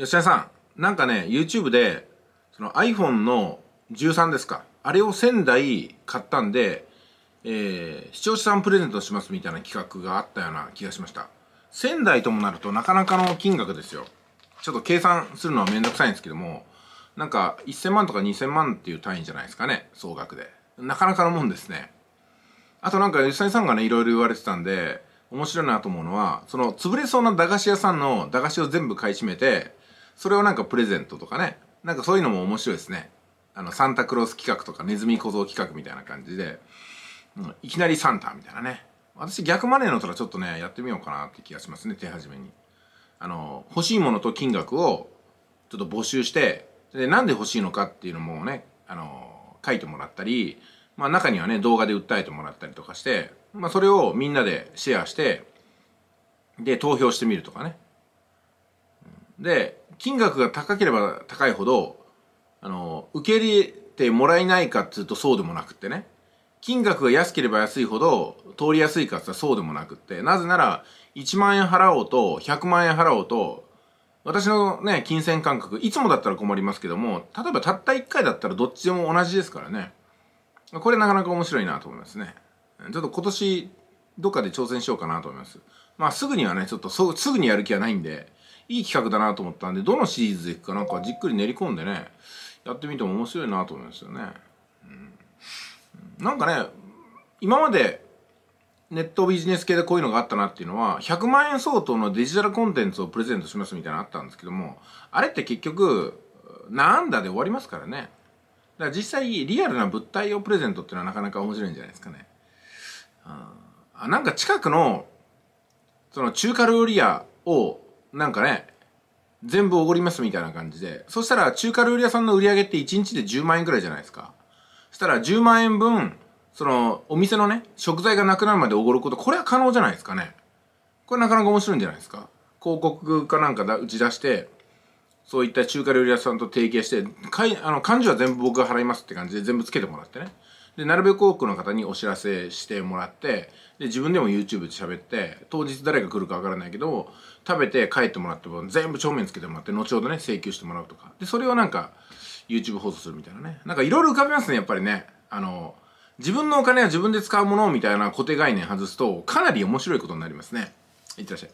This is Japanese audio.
吉田さん、なんかね、YouTube で、その iPhone の13ですか。あれを1000台買ったんで、えー、視聴者さんプレゼントしますみたいな企画があったような気がしました。1000台ともなるとなかなかの金額ですよ。ちょっと計算するのはめんどくさいんですけども、なんか1000万とか2000万っていう単位じゃないですかね、総額で。なかなかのもんですね。あとなんか吉田さんがね、いろいろ言われてたんで、面白いなと思うのは、その潰れそうな駄菓子屋さんの駄菓子を全部買い占めて、それをなんかプレゼントとかねなんかそういうのも面白いですねあのサンタクロース企画とかネズミ小僧企画みたいな感じで、うん、いきなりサンタみたいなね私逆マネーのとらちょっとねやってみようかなって気がしますね手始めにあの欲しいものと金額をちょっと募集してでなんで欲しいのかっていうのもねあの書いてもらったりまあ中にはね動画で訴えてもらったりとかしてまあそれをみんなでシェアしてで投票してみるとかねで金額が高ければ高いほどあの受け入れてもらえないかっつうとそうでもなくってね金額が安ければ安いほど通りやすいかっつっそうでもなくってなぜなら1万円払おうと100万円払おうと私のね金銭感覚いつもだったら困りますけども例えばたった1回だったらどっちでも同じですからねこれなかなか面白いなと思いますねちょっと今年どっかで挑戦しようかなと思いますまあすぐにはねちょっとすぐにやる気はないんでいい企画だなと思ったんで、どのシリーズでいくかなんかじっくり練り込んでね、やってみても面白いなと思いますよね。うん、なんかね、今までネットビジネス系でこういうのがあったなっていうのは、100万円相当のデジタルコンテンツをプレゼントしますみたいなのあったんですけども、あれって結局、なんだで終わりますからね。だから実際、リアルな物体をプレゼントっていうのはなかなか面白いんじゃないですかね。あなんか近くの、その中華料理屋をなんかね、全部おごりますみたいな感じで、そしたら中華料理屋さんの売り上げって1日で10万円ぐらいじゃないですか。そしたら10万円分、その、お店のね、食材がなくなるまでおごること、これは可能じゃないですかね。これなかなか面白いんじゃないですか。広告かなんか打ち出して、そういった中華料理屋さんと提携して、かいあの、漢字は全部僕が払いますって感じで全部つけてもらってね。でなるべく多くの方にお知らせしてもらってで自分でも YouTube で喋って当日誰が来るかわからないけど食べて帰ってもらっても全部帳面つけてもらって後ほどね請求してもらうとかでそれをなんか YouTube 放送するみたいなねなんかいろいろ浮かびますねやっぱりねあの自分のお金は自分で使うものみたいな固定概念外すとかなり面白いことになりますねいってらっしゃい